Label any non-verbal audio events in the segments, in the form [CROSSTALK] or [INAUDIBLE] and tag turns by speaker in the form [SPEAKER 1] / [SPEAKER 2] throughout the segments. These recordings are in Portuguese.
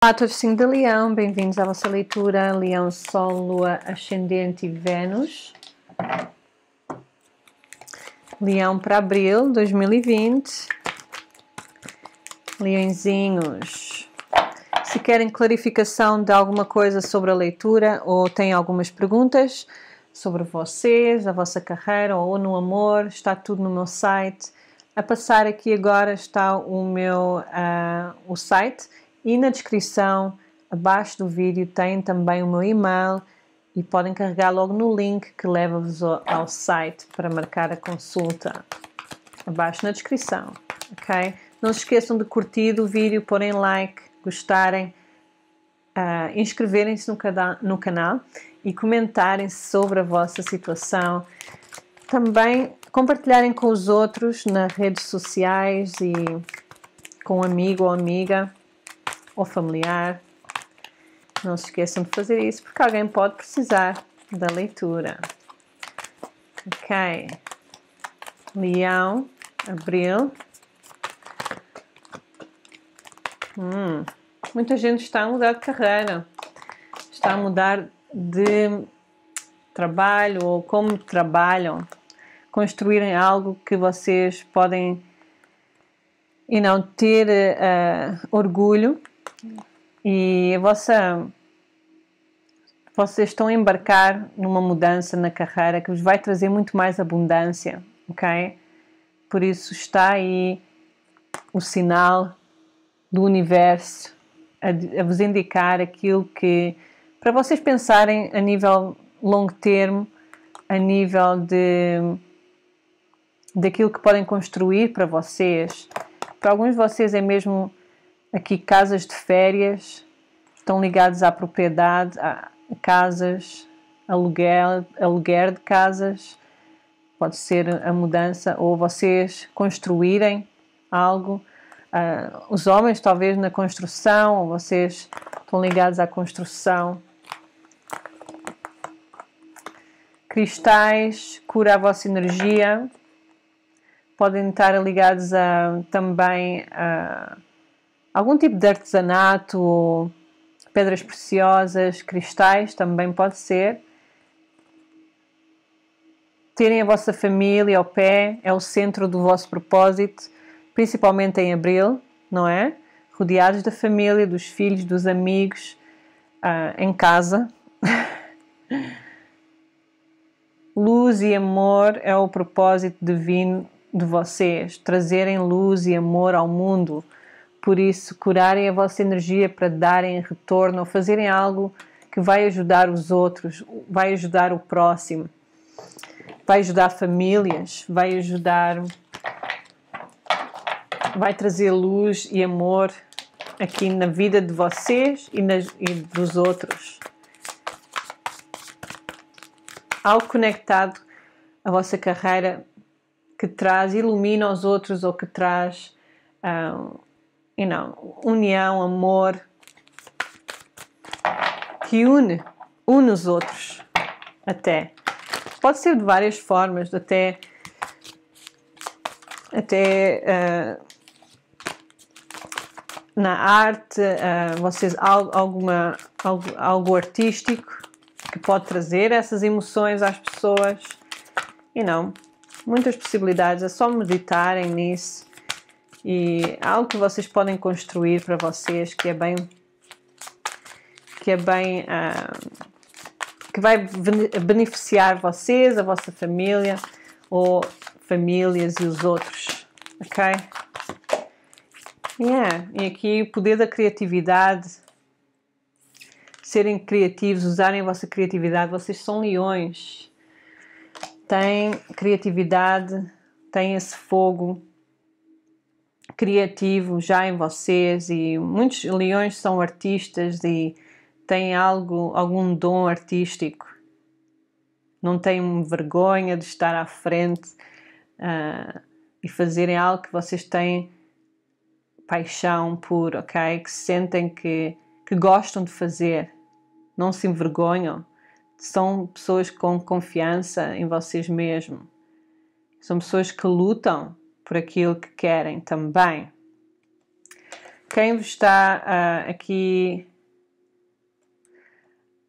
[SPEAKER 1] Olá, todos de Leão, bem-vindos à vossa leitura. Leão, Sol, Lua, Ascendente e Vênus. Leão para abril 2020. Leõezinhos, se querem clarificação de alguma coisa sobre a leitura ou têm algumas perguntas sobre vocês, a vossa carreira ou no amor, está tudo no meu site. A passar aqui agora está o meu uh, o site e na descrição, abaixo do vídeo, tem também o meu e-mail e podem carregar logo no link que leva-vos ao site para marcar a consulta. Abaixo na descrição, ok? Não se esqueçam de curtir o vídeo, porem like, gostarem, uh, inscreverem-se no, no canal e comentarem sobre a vossa situação. Também compartilharem com os outros nas redes sociais e com um amigo ou amiga ou familiar. Não se esqueçam de fazer isso, porque alguém pode precisar da leitura. Ok. Leão, Abril. Hum. Muita gente está a mudar de carreira, está a mudar de trabalho ou como trabalham. Construírem algo que vocês podem e não ter uh, orgulho e você, vocês estão a embarcar numa mudança na carreira que vos vai trazer muito mais abundância, ok? Por isso está aí o sinal do universo a, a vos indicar aquilo que para vocês pensarem a nível longo termo, a nível de daquilo que podem construir para vocês. Para alguns de vocês é mesmo Aqui, casas de férias estão ligadas à propriedade, a casas, aluguel, aluguer de casas, pode ser a mudança, ou vocês construírem algo. Uh, os homens, talvez, na construção, ou vocês estão ligados à construção. Cristais, cura a vossa energia. Podem estar ligados a, também a algum tipo de artesanato, pedras preciosas, cristais também pode ser. Terem a vossa família ao pé é o centro do vosso propósito, principalmente em abril, não é? Rodeados da família, dos filhos, dos amigos, uh, em casa. [LAUGHS] luz e amor é o propósito divino de vocês, trazerem luz e amor ao mundo por isso curarem a vossa energia para darem retorno ou fazerem algo que vai ajudar os outros, vai ajudar o próximo, vai ajudar famílias, vai ajudar, vai trazer luz e amor aqui na vida de vocês e, nas, e dos outros. Algo conectado à vossa carreira que traz, ilumina os outros ou que traz. Ah, e não. União, amor, que une, une os outros, até. Pode ser de várias formas, até, até uh, na arte, uh, vocês, algo, alguma, algo, algo artístico que pode trazer essas emoções às pessoas, e não. Muitas possibilidades, é só meditarem nisso e algo que vocês podem construir para vocês que é bem que é bem uh, que vai beneficiar vocês, a vossa família ou famílias e os outros, ok? Yeah. E aqui o poder da criatividade, serem criativos, usarem a vossa criatividade, vocês são leões, têm criatividade, têm esse fogo, criativo já em vocês e muitos leões são artistas e têm algo, algum dom artístico. Não têm vergonha de estar à frente uh, e fazerem algo que vocês têm paixão por, ok? Que sentem que, que gostam de fazer, não se envergonham. São pessoas com confiança em vocês mesmos. São pessoas que lutam por aquilo que querem também. Quem vos está uh, aqui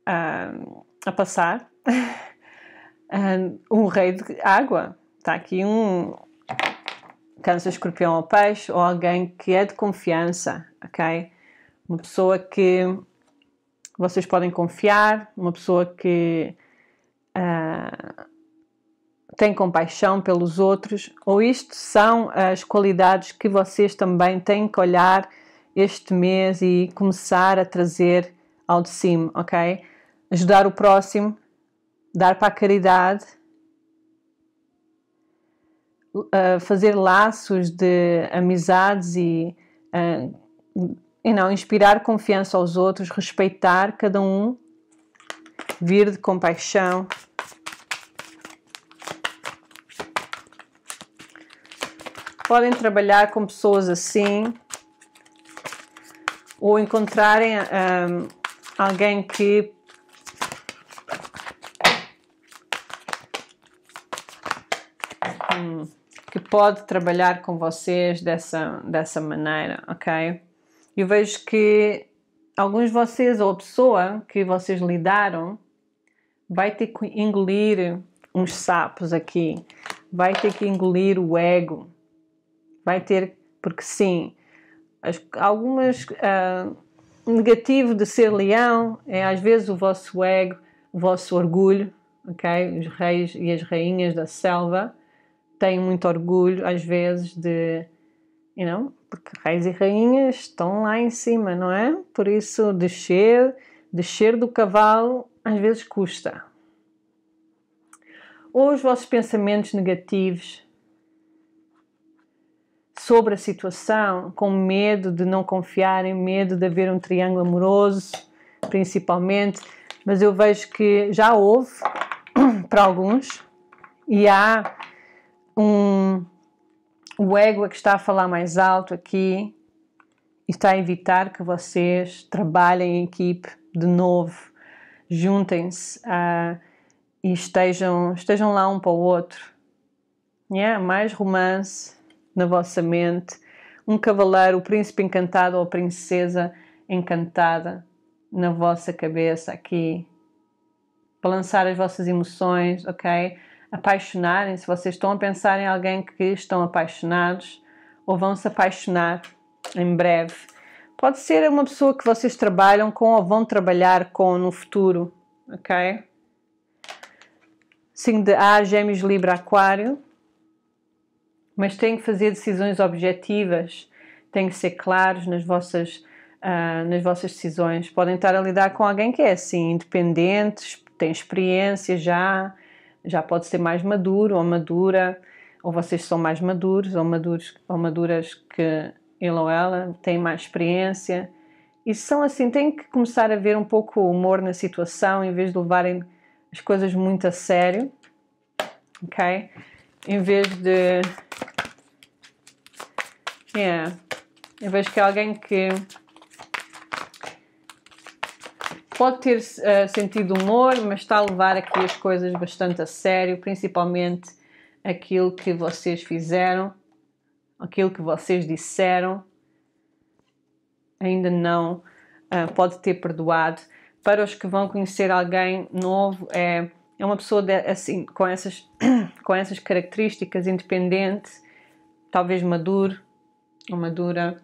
[SPEAKER 1] uh, a passar? [LAUGHS] Ah, um rei de água. Está aqui um câncer, escorpião ao peixe, ou alguém que é de confiança, ok? Uma pessoa que vocês podem confiar, uma pessoa que uh, tem compaixão pelos outros, ou isto são as qualidades que vocês também têm que olhar este mês e começar a trazer ao de cima, ok? Ajudar o próximo, dar para a caridade, eh, fazer laços de amizades e, eh, e não inspirar confiança aos outros, respeitar cada um, vir de compaixão, podem trabalhar com pessoas assim ou encontrarem um, alguém que hum, que pode trabalhar com vocês dessa, dessa maneira, ok? Eu vejo que alguns de vocês ou a pessoa que vocês lidaram vai ter que engolir uns sapos aqui, vai ter que engolir o ego, Vai ter, porque sim, as, algumas. Uh, negativo de ser leão é às vezes o vosso ego, o vosso orgulho, ok? Os reis e as rainhas da selva têm muito orgulho, às vezes, de. You know, porque reis e rainhas estão lá em cima, não é? Por isso, descer, descer do cavalo às vezes custa. Ou os vossos pensamentos negativos sobre a situação, com medo de não confiarem, medo de haver um triângulo amoroso, principalmente. Mas eu vejo que já houve [CLEARS THROAT] para alguns e há um o ego é que está a falar mais alto aqui e está a evitar que vocês trabalhem em equipe de novo, juntem-se uh, e estejam, estejam lá um para o outro. Yeah, mais romance, na vossa mente, um cavaleiro, o príncipe encantado ou a princesa encantada na vossa cabeça aqui. Balançar as vossas emoções, ok? Apaixonarem, se vocês estão a pensar em alguém que estão apaixonados ou vão se apaixonar em breve. Pode ser uma pessoa que vocês trabalham com ou vão trabalhar com no futuro, ok? Signo de A gêmeos, libra, aquário mas têm que fazer decisões objetivas, têm que ser claros nas vossas, uh, nas vossas decisões. Podem estar a lidar com alguém que é assim, independente, tem experiência já, já pode ser mais maduro ou madura, ou vocês são mais maduros ou, maduros, ou maduras que ele ou ela tem mais experiência. E são assim, têm que começar a ver um pouco o humor na situação em vez de levarem as coisas muito a sério, ok? Em vez de é. Eu vejo que é alguém que pode ter uh, sentido humor, mas está a levar aqui as coisas bastante a sério, principalmente aquilo que vocês fizeram, aquilo que vocês disseram. Ainda não uh, pode ter perdoado. Para os que vão conhecer alguém novo, é, é uma pessoa de, assim, com essas, [CLEARS THROAT] com essas características, independente, talvez maduro uma dura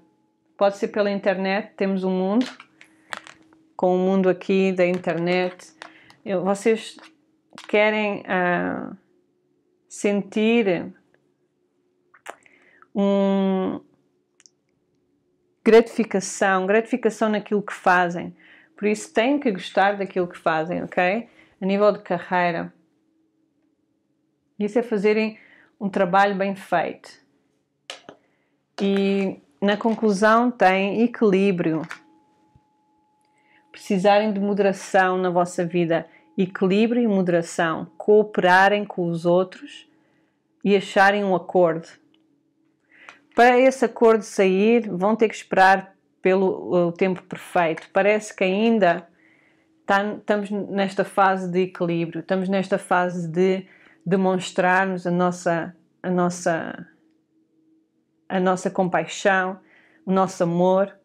[SPEAKER 1] Pode ser pela internet, temos um mundo, com o mundo aqui da internet. Eu, vocês querem uh, sentir um gratificação, gratificação naquilo que fazem. Por isso têm que gostar daquilo que fazem, ok? A nível de carreira. Isso é fazerem um trabalho bem feito e na conclusão tem equilíbrio. Precisarem de moderação na vossa vida, equilíbrio e moderação, cooperarem com os outros e acharem um acordo. Para esse acordo sair, vão ter que esperar pelo tempo perfeito. Parece que ainda tá, estamos nesta fase de equilíbrio, estamos nesta fase de demonstrarmos a nossa, a nossa a nossa compaixão, o nosso amor,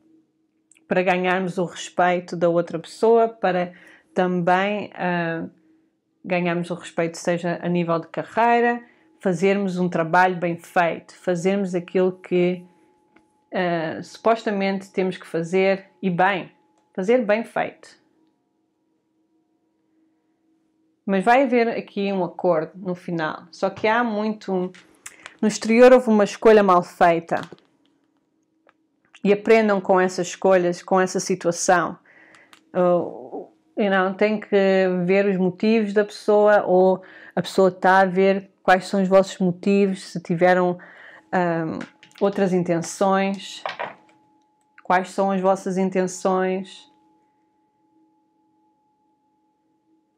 [SPEAKER 1] para ganharmos o respeito da outra pessoa, para também uh, ganharmos o respeito, seja a nível de carreira, fazermos um trabalho bem feito, fazermos aquilo que uh, supostamente temos que fazer e bem, fazer bem feito. Mas vai haver aqui um acordo no final, só que há muito no exterior houve uma escolha mal feita. E aprendam com essas escolhas, com essa situação. Uh, não tem que ver os motivos da pessoa ou a pessoa está a ver quais são os vossos motivos, se tiveram um, outras intenções, quais são as vossas intenções.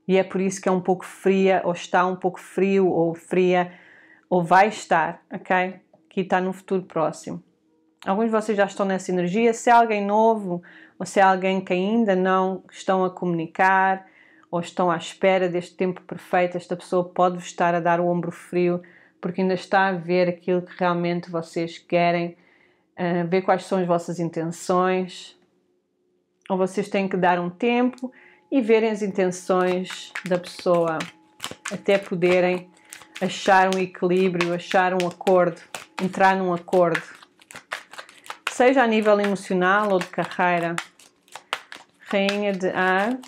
[SPEAKER 1] E é por isso que é um pouco fria, ou está um pouco frio ou fria ou vai estar, ok? Que está no futuro próximo. Alguns de vocês já estão nessa energia. Se é alguém novo ou se é alguém que ainda não estão a comunicar ou estão à espera deste tempo perfeito, esta pessoa pode estar a dar o ombro frio porque ainda está a ver aquilo que realmente vocês querem, uh, ver quais são as vossas intenções. Ou vocês têm que dar um tempo e verem as intenções da pessoa até poderem achar um equilíbrio, achar um acordo, entrar num acordo, seja a nível emocional ou de carreira. Rainha de ar,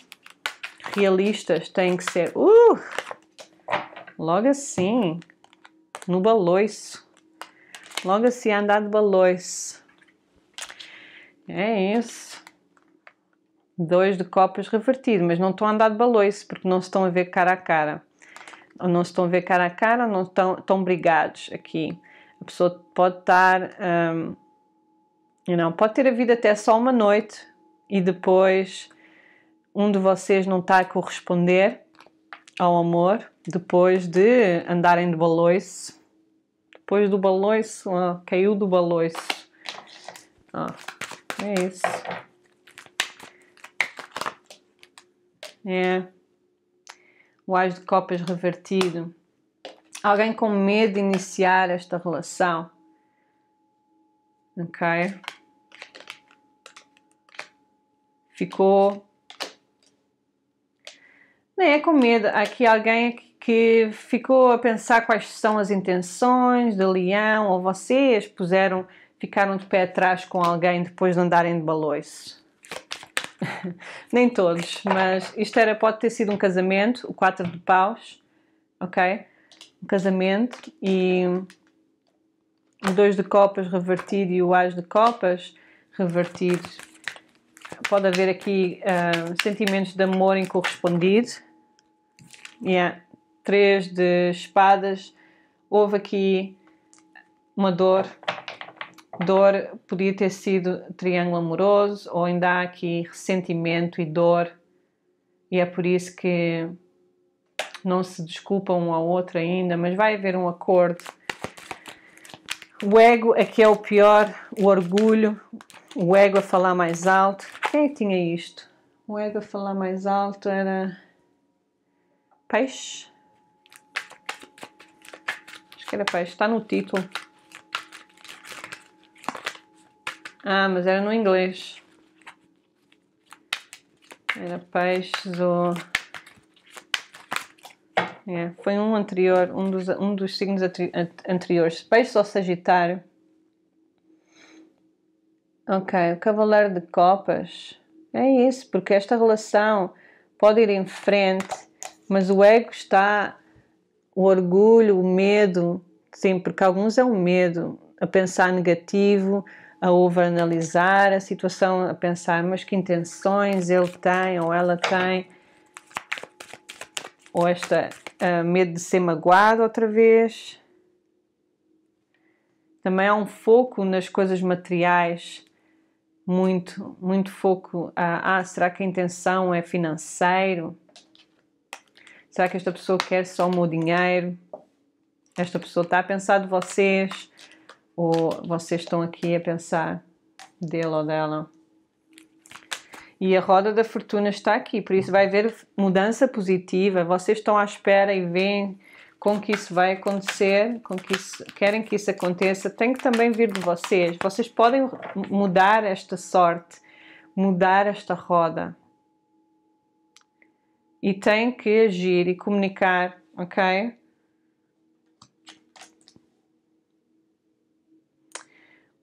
[SPEAKER 1] realistas têm que ser. Uh, logo assim, no baloiço. Logo assim, andar de baloiço. É isso. Dois de copas revertido, mas não estão a andar de baloiço porque não se estão a ver cara a cara não estão a ver cara a cara, não estão tão brigados aqui. A pessoa pode estar, um, you know, pode ter havido até só uma noite e depois um de vocês não está a corresponder ao amor depois de andarem de balões Depois do balões oh, caiu do balões Oh, é isso. É o as de copas revertido, alguém com medo de iniciar esta relação, ok? Ficou. Nem é com medo, há aqui alguém que ficou a pensar quais são as intenções de leão ou vocês puseram, ficaram de pé atrás com alguém depois de andarem de balões. [LAUGHS] nem todos, mas isto era, pode ter sido um casamento, o 4 de paus, ok? Um casamento e o 2 de copas revertido e o as de copas revertido. Pode haver aqui uh, sentimentos de amor incorrespondido. Yeah. 3 de espadas. Houve aqui uma dor Dor podia ter sido triângulo amoroso, ou ainda há aqui ressentimento e dor, e é por isso que não se desculpam um ao outro ainda, mas vai haver um acordo. O ego aqui é, é o pior, o orgulho, o ego a falar mais alto. Quem é tinha isto? O ego a falar mais alto era peixe. Acho que era peixe, está no título. Ah, mas era no inglês. Era peixes ou. É, foi um anterior, um dos, um dos signos anteriores. Peixes ou Sagitário. Ok, o Cavaleiro de Copas. É isso, porque esta relação pode ir em frente, mas o ego está. O orgulho, o medo, sim, porque alguns é o medo, a pensar negativo, a overanalisar a situação, a pensar, mas que intenções ele tem ou ela tem, ou esta uh, medo de ser magoado outra vez. Também há um foco nas coisas materiais, muito, muito foco. A, ah, será que a intenção é financeiro? Será que esta pessoa quer só o meu dinheiro? Esta pessoa está a pensar de vocês, ou vocês estão aqui a pensar dele ou dela? E a roda da fortuna está aqui, por isso vai haver mudança positiva. Vocês estão à espera e veem com que isso vai acontecer, com que isso, querem que isso aconteça. Tem que também vir de vocês. Vocês podem mudar esta sorte, mudar esta roda. E têm que agir e comunicar, ok?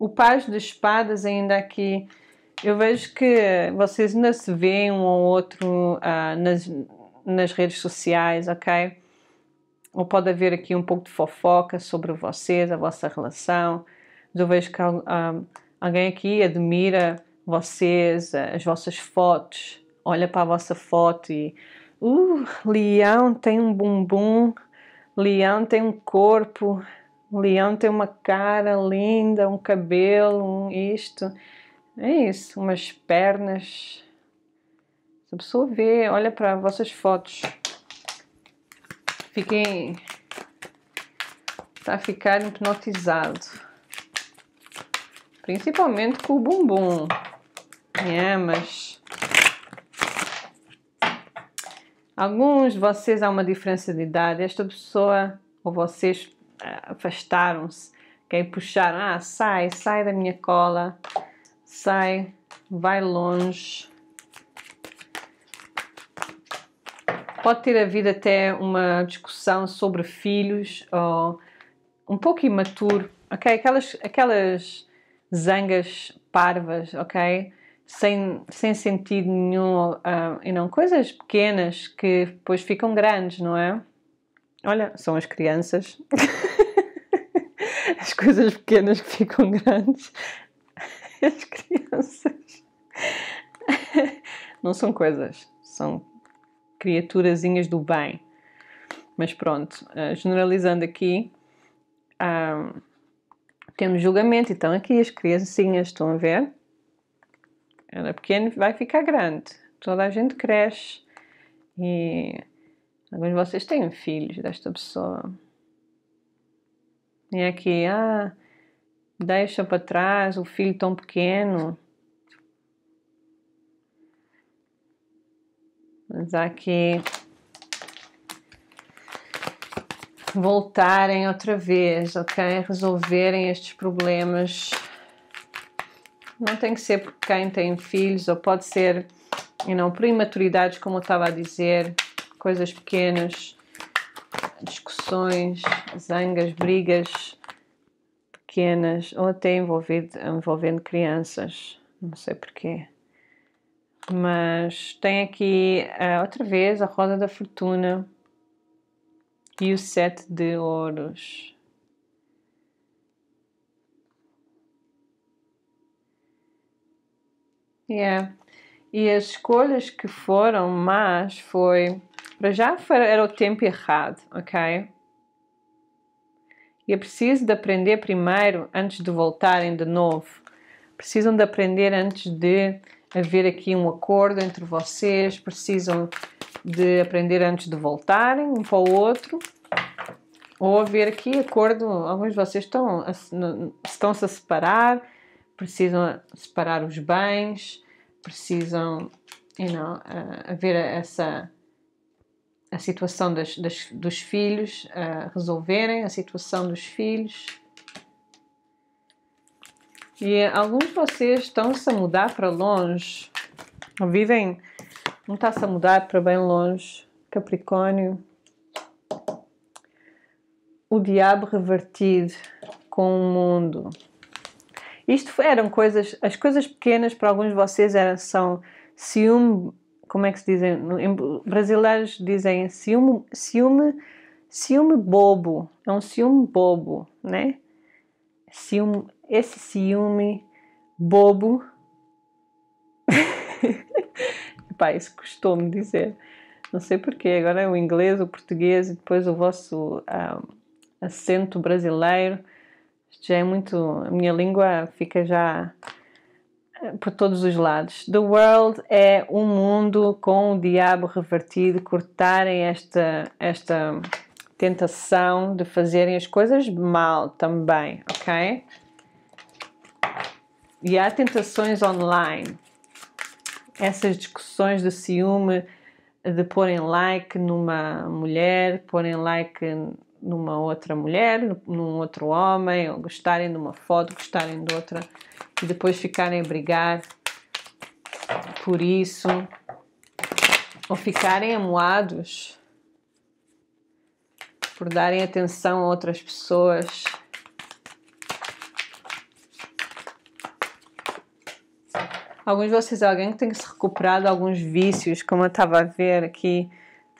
[SPEAKER 1] o Paz de Espadas ainda aqui. Eu vejo que vocês ainda se veem um ou outro uh, nas, nas redes sociais, ok? Ou pode haver aqui um pouco de fofoca sobre vocês, a vossa relação. eu vejo que ah, alguém aqui admira vocês, ah, as vossas fotos, olha para a vossa foto e. Uh, leão tem um bumbum, leão tem um corpo, o leão tem uma cara linda, um cabelo, um isto. É isso, umas pernas. Se a pessoa vê, olha para vossas fotos. Fiquem. Está a ficar hipnotizado. Principalmente com o bumbum. É, mas. Alguns de vocês há uma diferença de idade. Esta pessoa, ou vocês, afastaram-se, okay? puxaram, ah, sai, sai da minha cola, sai, vai longe. Pode ter havido até uma discussão sobre filhos, ou um pouco imaturo, ok? Aquelas, aquelas zangas parvas, ok? Sem, sem sentido nenhum, uh, e não coisas pequenas que depois ficam grandes, não é? Olha, são as crianças. [LAUGHS] As coisas pequenas que ficam grandes. As crianças. Não são coisas, são criaturazinhas do bem. Mas pronto, eh, generalizando aqui, temos julgamento. Então, aqui as criancinhas estão a ver. Ela é pequena vai ficar grande. Toda a gente cresce. E Alguns de vocês têm filhos desta pessoa. E aqui, ah, deixa para trás o filho tão pequeno. Mas há que voltarem outra vez, ok? Resolverem estes problemas. Não tem que ser por quem tem filhos, ou pode ser, you não know, por imaturidades, como eu estava a dizer coisas pequenas, discussões, zangas, brigas pequenas ou até envolvido, envolvendo crianças, não sei porquê. Mas tem aqui uh, outra vez a roda da fortuna e o sete de ouros. Yeah. E as escolhas que foram más foi para já era o tempo errado, ok? E é preciso de aprender primeiro antes de voltarem de novo. Precisam de aprender antes de haver aqui um acordo entre vocês, precisam de aprender antes de voltarem um para o outro. Ou haver aqui acordo, alguns de vocês estão a, estão-se a separar, precisam separar os bens, precisam, you know, eh, haver essa a situação das, das, dos filhos, uh, resolverem a situação dos filhos. E alguns de vocês estão-se a mudar para longe, vivem, não está-se a mudar para bem longe, Capricórnio. O diabo revertido com o mundo. Isto eram coisas, as coisas pequenas para alguns de vocês eram, são ciúme como é que se dizem? brasileiros dizem ciúme, ciúme, ciúme bobo. É um ciúme bobo, né? Ciúme, esse ciúme bobo. [LAUGHS] Pá, isso costumo dizer. Não sei porquê. Agora é o inglês, o português e depois o vosso ah, acento brasileiro. Já é muito. A minha língua fica já por todos os lados. The World é um mundo com o diabo revertido, cortarem esta, esta tentação de fazerem as coisas mal também, ok? E há tentações online. Essas discussões de ciúme, de porem like numa mulher, porem like numa outra mulher, num outro homem, ou gostarem de uma foto, gostarem de outra e depois ficarem a brigar por isso, ou ficarem amoados por darem atenção a outras pessoas. Alguns de vocês alguém que tem que se recuperar de alguns vícios, como eu estava a ver aqui.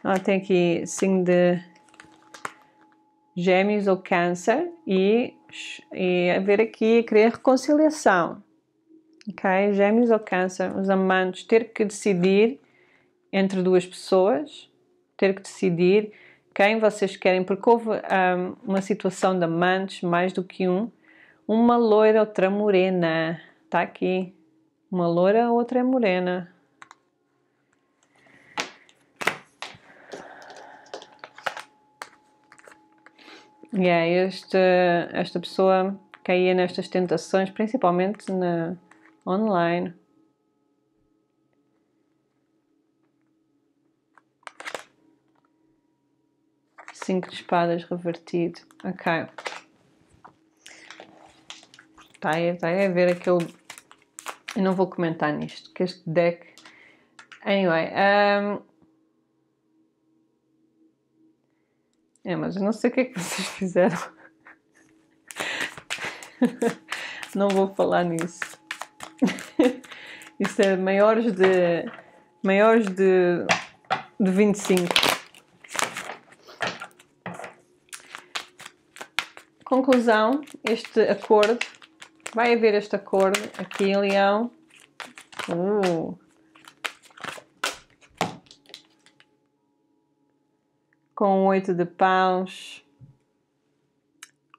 [SPEAKER 1] Ah, tem aqui signo de gêmeos ou câncer e e haver aqui, querer reconciliação. Ok? Gêmeos alcança os amantes, ter que decidir entre duas pessoas, ter que decidir quem vocês querem, porque houve um, uma situação de amantes, mais do que um, uma loira, outra morena, está aqui. Uma loira, outra é morena. Yeah, este, esta pessoa caía nestas tentações, principalmente na online. Cinco de espadas revertido. Ok. Está aí, está aí a ver aquele. Eu não vou comentar nisto, que este deck. Anyway. Um, É, mas eu não sei o que é que vocês [LAUGHS] fizeram. não vou falar nisso. Isso é maiores de. maiores de. de 25. Conclusão: este acordo. Vai haver este acordo aqui em Leão. Uh, com oito de paus.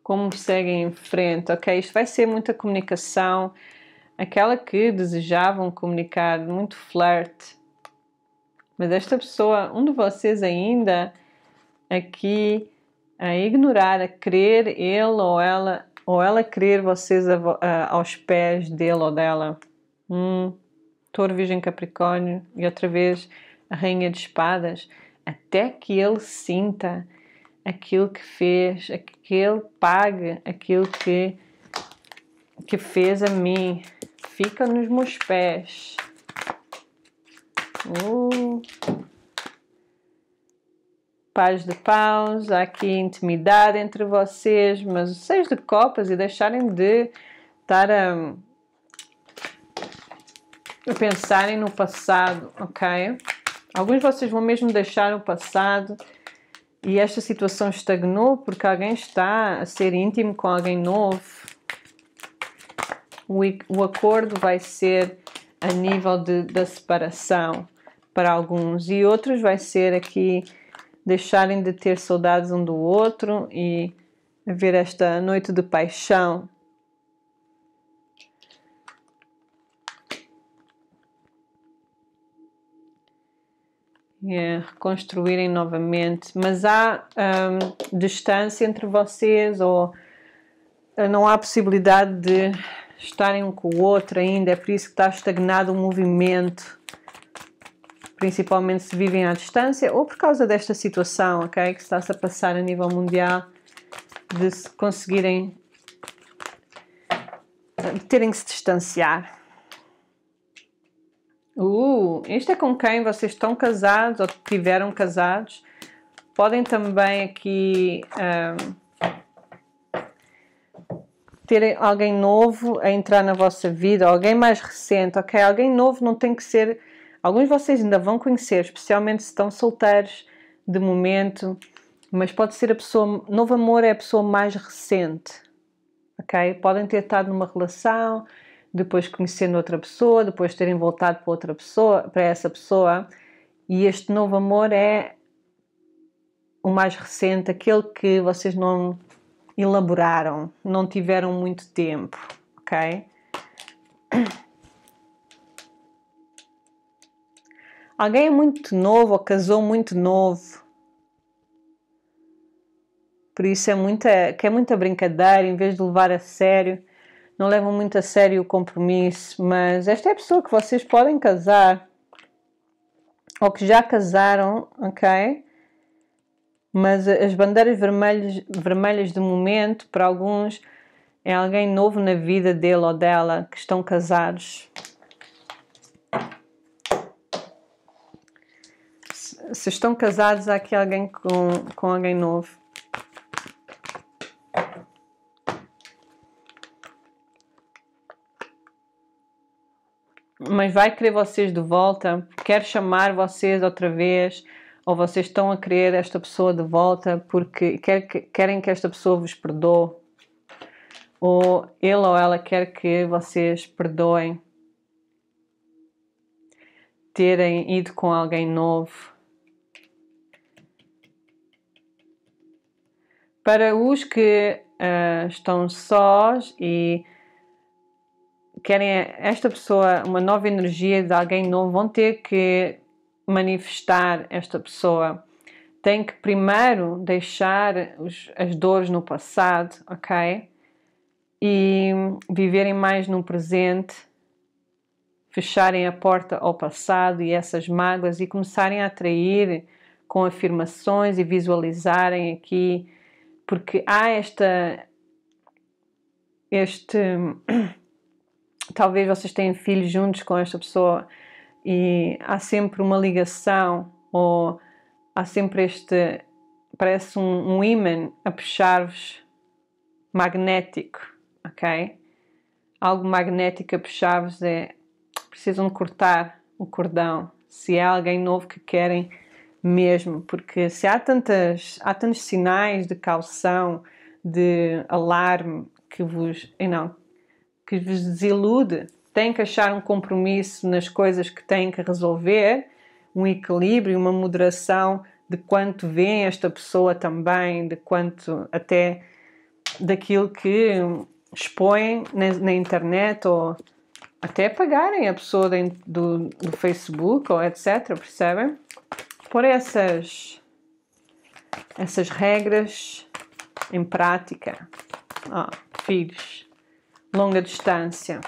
[SPEAKER 1] Como seguem em frente, ok? Isto vai ser muita comunicação, aquela que desejavam comunicar, muito flerte. Mas esta pessoa, um de vocês ainda aqui a ignorar, a querer ele ou ela, ou ela querer vocês a, a, aos pés dele ou dela. Hum, touro Virgem Capricórnio e outra vez a Rainha de Espadas até que ele sinta aquilo que fez, que ele pague aquilo que, que fez a mim. Fica nos meus pés. Uh. Paz de paus, há aqui intimidade entre vocês, mas os seis de copas e deixarem de estar a, a pensarem no passado, ok? Alguns de vocês vão mesmo deixar o passado e esta situação estagnou porque alguém está a ser íntimo com alguém novo. O, o acordo vai ser a nível de, da separação para alguns e outros vai ser aqui deixarem de ter saudades um do outro e haver esta noite de paixão yeah, é, reconstruírem novamente. Mas há um, distância entre vocês ou eh, não há possibilidade de estarem um com o outro ainda, é por isso que está estagnado o movimento, principalmente se vivem à distância ou por causa desta situação, ok, que está-se a passar a nível mundial, de se conseguirem terem que se distanciar. Uh, este é com quem vocês estão casados ou tiveram casados. Podem também aqui um, ter alguém novo a entrar na vossa vida, alguém mais recente, ok? Alguém novo não tem que ser. Alguns de vocês ainda vão conhecer, especialmente se estão solteiros de momento, mas pode ser a pessoa. Novo amor é a pessoa mais recente, ok? Podem ter estado numa relação depois conhecendo outra pessoa, depois terem voltado para outra pessoa, para essa pessoa. E este novo amor é o mais recente, aquele que vocês não elaboraram, não tiveram muito tempo, ok? Alguém é muito novo ou casou muito novo. Por isso é muita, que é muita brincadeira, em vez de levar a sério não levam muito a sério o compromisso, mas esta é a pessoa que vocês podem casar ou que já casaram, ok? Mas as bandeiras vermelhas, vermelhas de momento, para alguns, é alguém novo na vida dele ou dela que estão casados. Se estão casados, há aqui alguém com, com alguém novo. mas vai querer vocês de volta, quer chamar vocês outra vez, ou vocês estão a querer esta pessoa de volta porque quer que, querem que esta pessoa vos perdoe, ou ele ou ela quer que vocês perdoem terem ido com alguém novo. Para os que uh, estão sós e querem esta pessoa, uma nova energia de alguém novo, vão ter que manifestar esta pessoa. Tem que primeiro deixar os, as dores no passado, ok? E viverem mais no presente, fecharem a porta ao passado e essas mágoas e começarem a atrair com afirmações e visualizarem aqui, porque há esta este talvez vocês tenham filhos juntos com esta pessoa e há sempre uma ligação ou há sempre este parece um, um imã a puxar-vos magnético, ok? Algo magnético a puxar-vos é precisam cortar o cordão se é alguém novo que querem mesmo, porque se há tantas há tantos sinais de calção, de alarme que vos não que vos desilude, têm que achar um compromisso nas coisas que têm que resolver, um equilíbrio, uma moderação de quanto vem esta pessoa também, de quanto até daquilo que expõem na, na internet ou até pagarem a pessoa de, do, do Facebook ou etc, percebem? Por essas essas regras em prática. Oh, filhos, longa distância.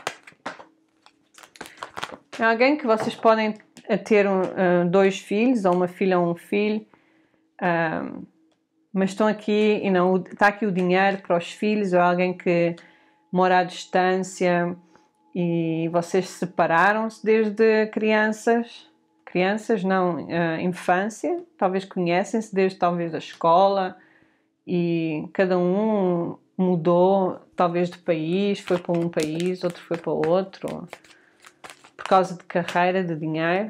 [SPEAKER 1] É alguém que vocês podem eh, ter um, eh, dois filhos, ou uma filha ou um filho, um, mas estão aqui, e não, está aqui o dinheiro para os filhos, ou alguém que mora à distância e vocês separaram-se desde crianças, crianças não, uh, infância, talvez conhecem-se desde talvez a escola e cada um mudou, talvez de país, foi para um país, outro foi para outro, por causa de carreira, de dinheiro.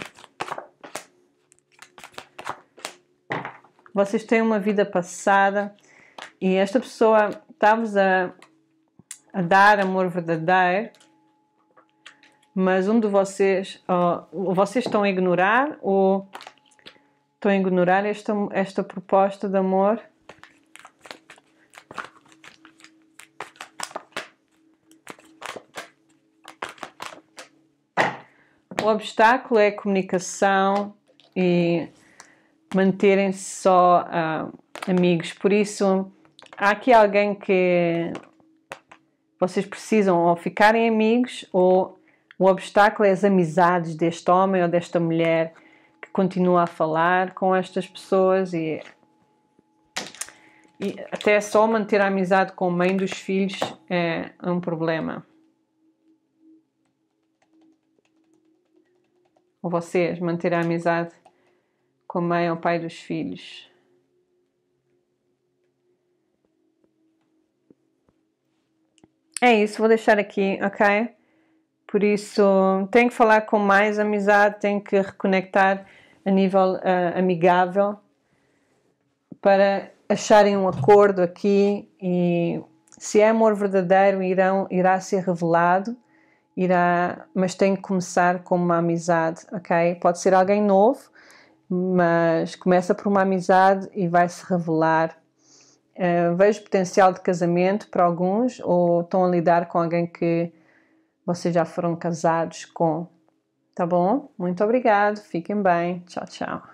[SPEAKER 1] Vocês têm uma vida passada e esta pessoa está-vos a, a dar amor verdadeiro, mas um de vocês, ou vocês estão a ignorar ou estão a ignorar esta, esta proposta de amor o obstáculo é a comunicação e manterem-se só uh, amigos. Por isso, há aqui alguém que vocês precisam ou ficarem amigos ou o obstáculo é as amizades deste homem ou desta mulher que continua a falar com estas pessoas e, e até só manter a amizade com a mãe dos filhos é um problema. ou vocês, manter a amizade com a mãe ou pai dos filhos. É isso, vou deixar aqui, ok? Por isso, tenho que falar com mais amizade, tenho que reconectar a nível uh, amigável para acharem um acordo aqui e se é amor verdadeiro irão, irá ser revelado irá, mas tem que começar com uma amizade, ok? Pode ser alguém novo, mas começa por uma amizade e vai se revelar. Uh, vejo potencial de casamento para alguns, ou estão a lidar com alguém que vocês já foram casados com. Tá bom? Muito obrigado, fiquem bem. Tchau, tchau.